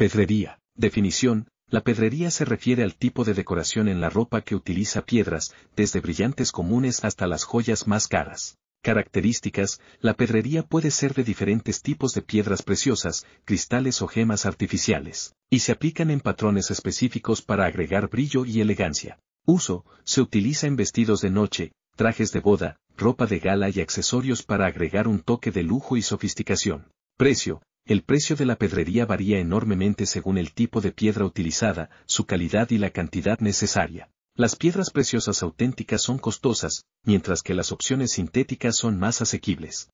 Pedrería. Definición. La pedrería se refiere al tipo de decoración en la ropa que utiliza piedras, desde brillantes comunes hasta las joyas más caras. Características. La pedrería puede ser de diferentes tipos de piedras preciosas, cristales o gemas artificiales, y se aplican en patrones específicos para agregar brillo y elegancia. Uso. Se utiliza en vestidos de noche, trajes de boda, ropa de gala y accesorios para agregar un toque de lujo y sofisticación. Precio. El precio de la pedrería varía enormemente según el tipo de piedra utilizada, su calidad y la cantidad necesaria. Las piedras preciosas auténticas son costosas, mientras que las opciones sintéticas son más asequibles.